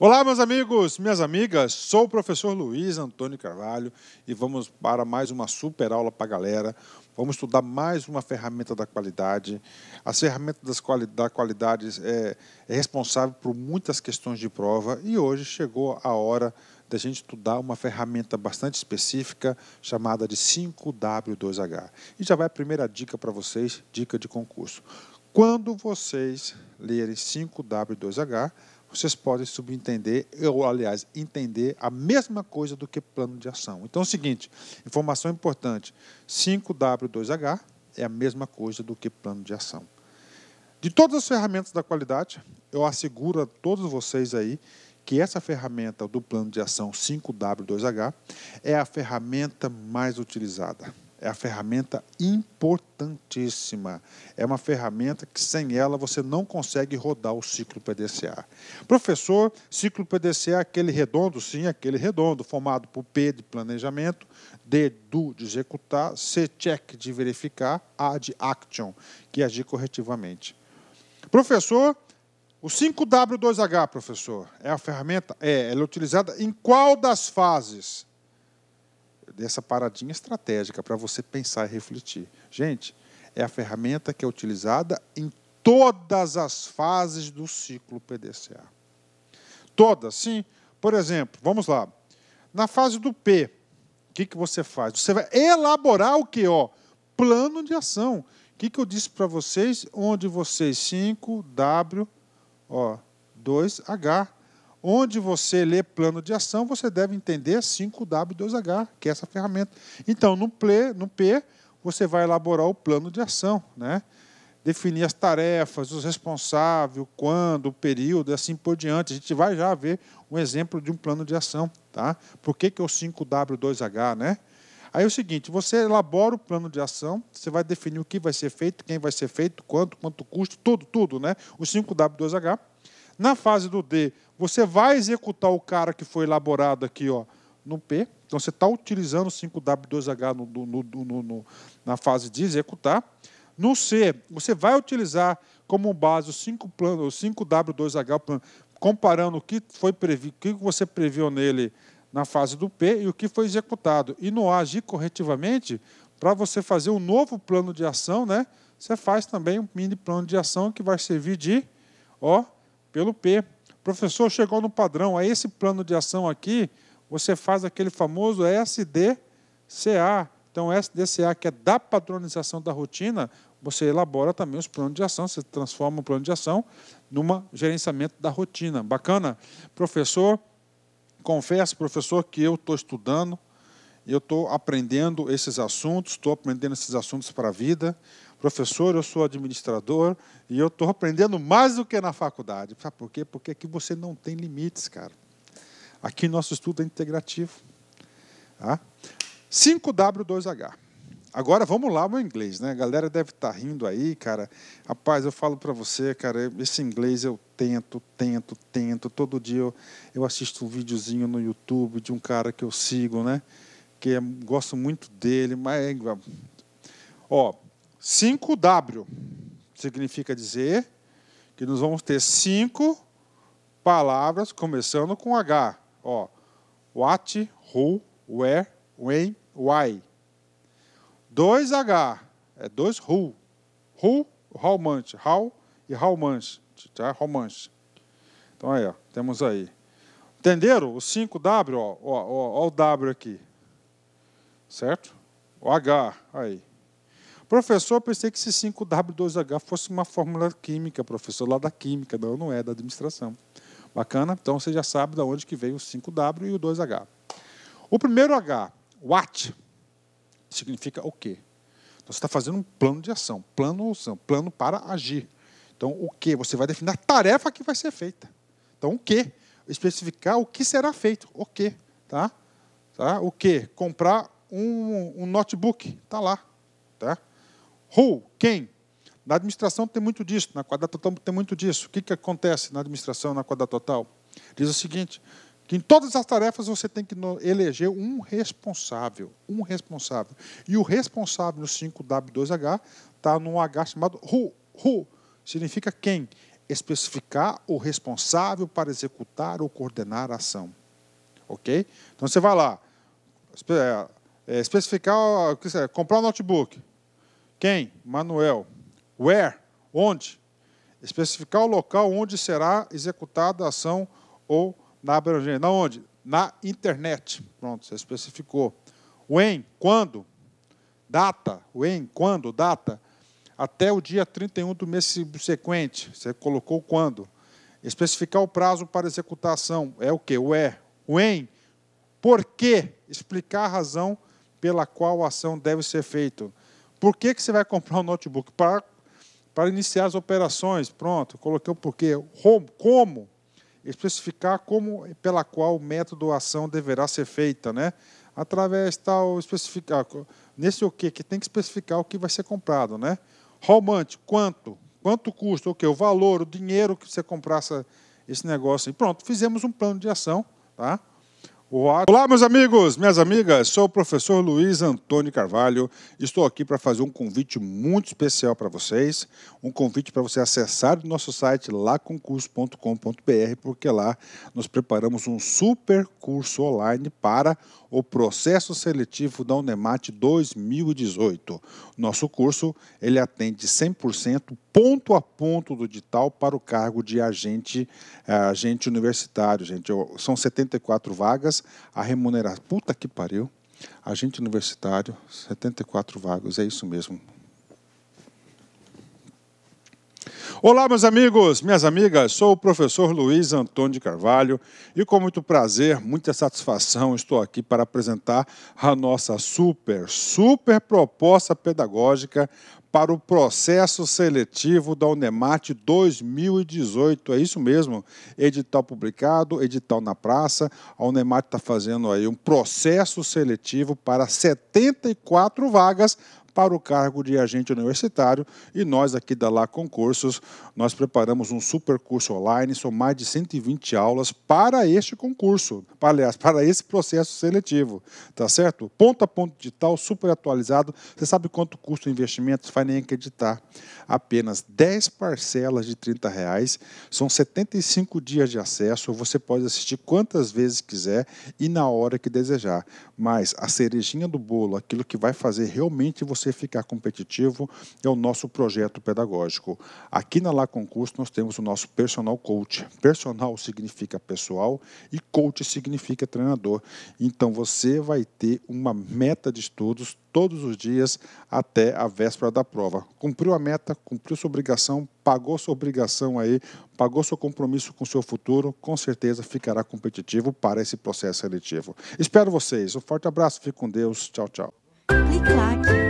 Olá, meus amigos, minhas amigas. Sou o professor Luiz Antônio Carvalho e vamos para mais uma super aula para a galera. Vamos estudar mais uma ferramenta da qualidade. As ferramentas quali da qualidade é, é responsável por muitas questões de prova e hoje chegou a hora da gente estudar uma ferramenta bastante específica chamada de 5W2H. E já vai a primeira dica para vocês, dica de concurso. Quando vocês lerem 5W2H, vocês podem subentender, ou aliás, entender a mesma coisa do que plano de ação. Então é o seguinte, informação importante, 5W2H é a mesma coisa do que plano de ação. De todas as ferramentas da qualidade, eu asseguro a todos vocês aí que essa ferramenta do plano de ação 5W2H é a ferramenta mais utilizada é a ferramenta importantíssima. É uma ferramenta que sem ela você não consegue rodar o ciclo PDCA. Professor, ciclo PDCA é aquele redondo, sim, aquele redondo, formado por P de planejamento, D do de executar, C check de verificar, A de action, que é agir corretivamente. Professor, o 5W2H, professor, é a ferramenta? É, ela é utilizada em qual das fases? dessa paradinha estratégica para você pensar e refletir. Gente, é a ferramenta que é utilizada em todas as fases do ciclo PDCA. Todas, sim. Por exemplo, vamos lá. Na fase do P, o que, que você faz? Você vai elaborar o que? Ó, plano de ação. O que, que eu disse para vocês? Onde vocês 5W, ó, 2H. Onde você lê plano de ação, você deve entender 5W2H, que é essa ferramenta. Então, no, play, no P, você vai elaborar o plano de ação, né? definir as tarefas, os responsáveis, quando, o período, e assim por diante. A gente vai já ver um exemplo de um plano de ação. Tá? Por que, que é o 5W2H? Né? Aí é o seguinte, você elabora o plano de ação, você vai definir o que vai ser feito, quem vai ser feito, quanto, quanto custa, tudo, tudo, né? O 5W2H. Na fase do D, você vai executar o cara que foi elaborado aqui ó, no P. Então, você está utilizando 5W2H no, no, no, no, na fase de executar. No C, você vai utilizar como base o 5 plano, 5W2H, comparando o que foi o que você previu nele na fase do P e o que foi executado. E no A, agir corretivamente, para você fazer um novo plano de ação, né? Você faz também um mini plano de ação que vai servir de ó, pelo P. professor chegou no padrão, a esse plano de ação aqui, você faz aquele famoso SDCA. Então, SDCA, que é da padronização da rotina, você elabora também os planos de ação, você transforma o plano de ação numa gerenciamento da rotina. Bacana? Professor, confesso, professor, que eu estou estudando, eu estou aprendendo esses assuntos, estou aprendendo esses assuntos para a vida professor, eu sou administrador e eu estou aprendendo mais do que na faculdade. Sabe por quê? Porque aqui você não tem limites, cara. Aqui nosso estudo é integrativo. Tá? 5W2H. Agora vamos lá meu inglês, né? A galera deve estar tá rindo aí, cara. Rapaz, eu falo para você, cara, esse inglês eu tento, tento, tento. Todo dia eu, eu assisto um videozinho no YouTube de um cara que eu sigo, né? Que eu é, gosto muito dele, mas é ó, 5W significa dizer que nós vamos ter cinco palavras começando com H. Ó, what, who, where, when, why. 2H é dois who. Who, how much, how e how much, tá? How much. Então aí, ó, temos aí. Entenderam? O 5W, ó, ó, ó, ó o W aqui. Certo? O H, aí. Professor, eu pensei que esse 5W2H fosse uma fórmula química, professor, lá da química, não, não é, da administração. Bacana? Então você já sabe de onde que veio o 5W e o 2H. O primeiro H, what, significa o quê? Então você está fazendo um plano de ação, plano ação, plano para agir. Então o que? Você vai definir a tarefa que vai ser feita. Então o quê? Especificar o que será feito, o quê? tá? tá? O quê? Comprar um, um notebook, tá lá, tá? Who? Quem? Na administração tem muito disso, na quadra total tem muito disso. O que, que acontece na administração, na quadra total? Diz o seguinte, que em todas as tarefas você tem que eleger um responsável, um responsável. E o responsável no 5W2H está num H chamado who, who, significa quem. Especificar o responsável para executar ou coordenar a ação. Ok? Então você vai lá, é, é, especificar, é, comprar um notebook. Quem? Manuel. Where? Onde? Especificar o local onde será executada a ação ou na abrangência. Na onde? Na internet. Pronto, você especificou. When? Quando? Data. When? Quando? Data. Até o dia 31 do mês subsequente. Você colocou quando. Especificar o prazo para executação. É o que? Where? When? Por quê? Explicar a razão pela qual a ação deve ser feita. Por que, que você vai comprar um notebook? Para, para iniciar as operações. Pronto, coloquei o porquê. Como? Especificar como pela qual o método a ação deverá ser feita, né? Através tal especificar ah, nesse o que que tem que especificar o que vai ser comprado, né? Romante, quanto? Quanto custa? O que? O valor, o dinheiro que você comprasse esse negócio. E pronto, fizemos um plano de ação, tá? Olá, meus amigos, minhas amigas, sou o professor Luiz Antônio Carvalho. Estou aqui para fazer um convite muito especial para vocês. Um convite para você acessar o nosso site laconcurso.com.br, porque lá nós preparamos um super curso online para o processo seletivo da Unemate 2018. Nosso curso ele atende 100% ponto a ponto do edital para o cargo de agente, eh, agente universitário, gente. São 74 vagas, a remuneração. Puta que pariu. Agente universitário, 74 vagas, é isso mesmo. Olá, meus amigos, minhas amigas, sou o professor Luiz Antônio de Carvalho e com muito prazer, muita satisfação, estou aqui para apresentar a nossa super, super proposta pedagógica para o processo seletivo da Unemate 2018. É isso mesmo, edital publicado, edital na praça. A Unemate está fazendo aí um processo seletivo para 74 vagas para o cargo de agente universitário e nós aqui da Lá Concursos, nós preparamos um super curso online, são mais de 120 aulas para este concurso, para, aliás, para esse processo seletivo, tá certo? Ponto a ponto digital, super atualizado, você sabe quanto custa o investimento? Você vai nem acreditar. Apenas 10 parcelas de 30 reais, são 75 dias de acesso, você pode assistir quantas vezes quiser e na hora que desejar. Mas a cerejinha do bolo, aquilo que vai fazer realmente você você ficar competitivo é o nosso projeto pedagógico. Aqui na Lá Concurso nós temos o nosso personal coach. Personal significa pessoal e coach significa treinador. Então você vai ter uma meta de estudos todos os dias até a véspera da prova. Cumpriu a meta, cumpriu sua obrigação, pagou sua obrigação aí, pagou seu compromisso com o seu futuro, com certeza ficará competitivo para esse processo seletivo. Espero vocês. Um forte abraço, fique com Deus. Tchau, tchau. Clique